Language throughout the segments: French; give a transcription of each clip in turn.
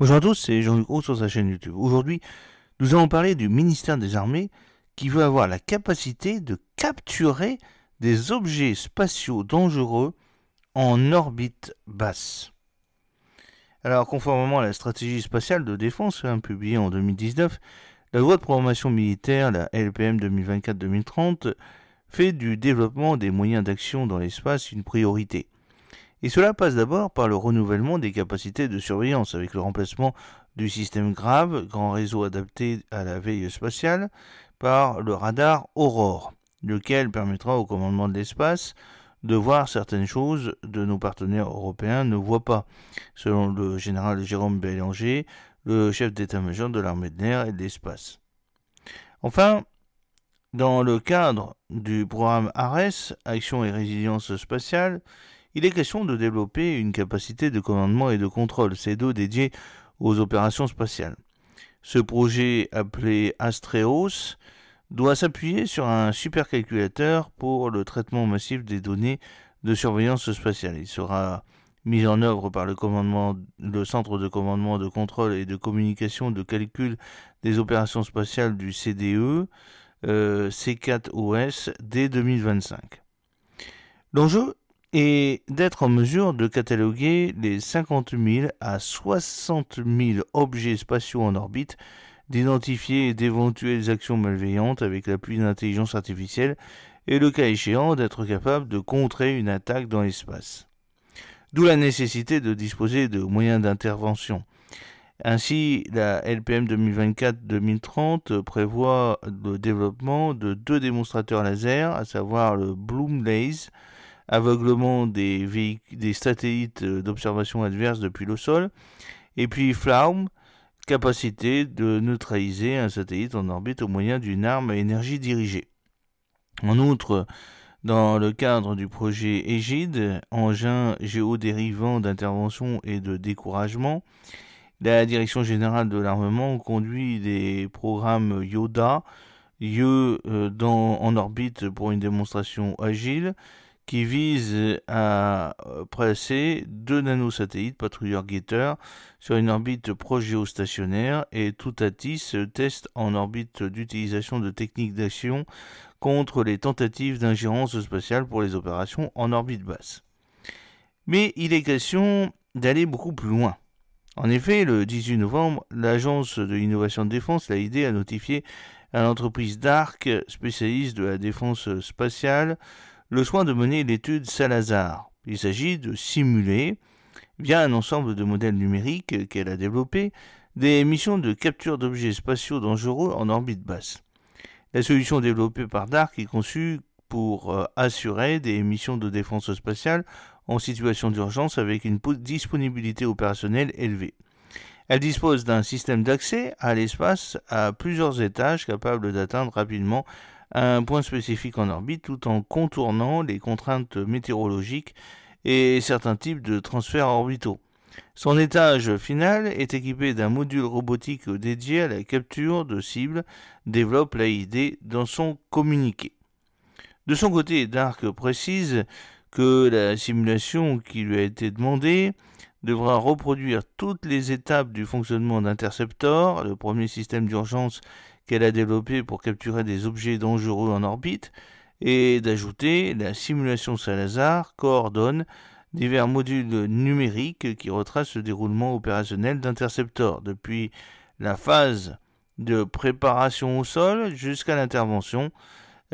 Bonjour à tous, c'est Jean-Luc sur sa chaîne YouTube. Aujourd'hui, nous allons parler du ministère des Armées qui veut avoir la capacité de capturer des objets spatiaux dangereux en orbite basse. Alors, conformément à la stratégie spatiale de défense hein, publiée en 2019, la loi de programmation militaire, la LPM 2024-2030, fait du développement des moyens d'action dans l'espace une priorité. Et cela passe d'abord par le renouvellement des capacités de surveillance avec le remplacement du système grave, grand réseau adapté à la veille spatiale, par le radar Aurore, lequel permettra au commandement de l'espace de voir certaines choses de nos partenaires européens ne voient pas, selon le général Jérôme Bélanger, le chef d'état-major de l'armée de l'air et de l'espace. Enfin, dans le cadre du programme ARES, Action et résilience spatiale, il est question de développer une capacité de commandement et de contrôle CEDO dédiée aux opérations spatiales. Ce projet appelé Astreos doit s'appuyer sur un supercalculateur pour le traitement massif des données de surveillance spatiale. Il sera mis en œuvre par le, Centre de commandement de contrôle et de communication de calcul des opérations spatiales du CDE euh, C4OS dès 2025. L'enjeu et d'être en mesure de cataloguer les 50 000 à 60 000 objets spatiaux en orbite, d'identifier d'éventuelles actions malveillantes avec l'appui d'intelligence artificielle et le cas échéant d'être capable de contrer une attaque dans l'espace. D'où la nécessité de disposer de moyens d'intervention. Ainsi, la LPM 2024-2030 prévoit le développement de deux démonstrateurs laser, à savoir le Bloom Laser aveuglement des, satellites euh, d'observation adverse depuis le sol, et puis Flaum, capacité de neutraliser un satellite en orbite au moyen d'une arme à énergie dirigée. En outre, dans le cadre du projet Égide, engin géodérivant d'intervention et de découragement, la Direction générale de l'armement conduit des programmes Yoda, lieu euh, en orbite pour une démonstration agile, qui vise à euh, placer deux nanosatellites patrouilleurs guetteurs sur une orbite pro-géostationnaire et tout tisse teste en orbite d'utilisation de techniques d'action contre les tentatives d'ingérence spatiale pour les opérations en orbite basse. Mais il est question d'aller beaucoup plus loin. En effet, le 18 novembre, l'Agence de l'innovation de défense, l'AID, a notifié à l'entreprise DARC, spécialiste de la défense spatiale, le soin de mener l'étude Salazar. Il s'agit de simuler, via un ensemble de modèles numériques qu'elle a développés, des missions de capture d'objets spatiaux dangereux en orbite basse. La solution développée par DARC est conçue pour euh, assurer des missions de défense spatiale en situation d'urgence avec une disponibilité opérationnelle élevée. Elle dispose d'un système d'accès à l'espace à plusieurs étages capable d'atteindre rapidement un point spécifique en orbite tout en contournant les contraintes météorologiques et certains types de transferts orbitaux. Son étage final est équipé d'un module robotique dédié à la capture de cibles, développe l'AID dans son communiqué. De son côté, Dark précise que la simulation qui lui a été demandée devra reproduire toutes les étapes du fonctionnement d'Interceptor, le premier système d'urgence qu'elle a développé pour capturer des objets dangereux en orbite, et d'ajouter la simulation Salazar coordonne divers modules numériques qui retracent le déroulement opérationnel d'Interceptor depuis la phase de préparation au sol jusqu'à l'intervention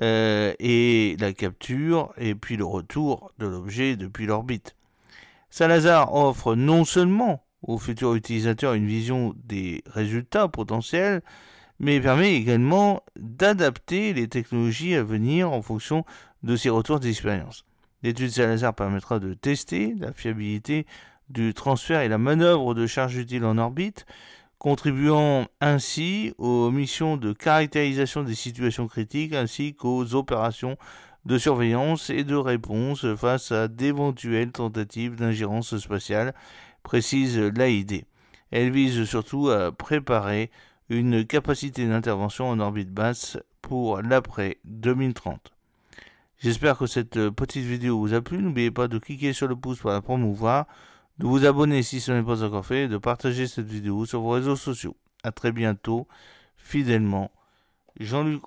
euh, et la capture et puis le retour de l'objet depuis l'orbite. Salazar offre non seulement aux futurs utilisateurs une vision des résultats potentiels mais permet également d'adapter les technologies à venir en fonction de ces retours d'expérience. L'étude Salazar permettra de tester la fiabilité du transfert et la manœuvre de charges utiles en orbite, contribuant ainsi aux missions de caractérisation des situations critiques ainsi qu'aux opérations de surveillance et de réponse face à d'éventuelles tentatives d'ingérence spatiale, précise l'AID. Elle vise surtout à préparer une capacité d'intervention en orbite basse pour l'après 2030. J'espère que cette euh, petite vidéo vous a plu. N'oubliez pas de cliquer sur le pouce pour la promouvoir, de vous abonner si ce n'est pas encore fait, et de partager cette vidéo sur vos réseaux sociaux. A très bientôt, fidèlement, Jean-Luc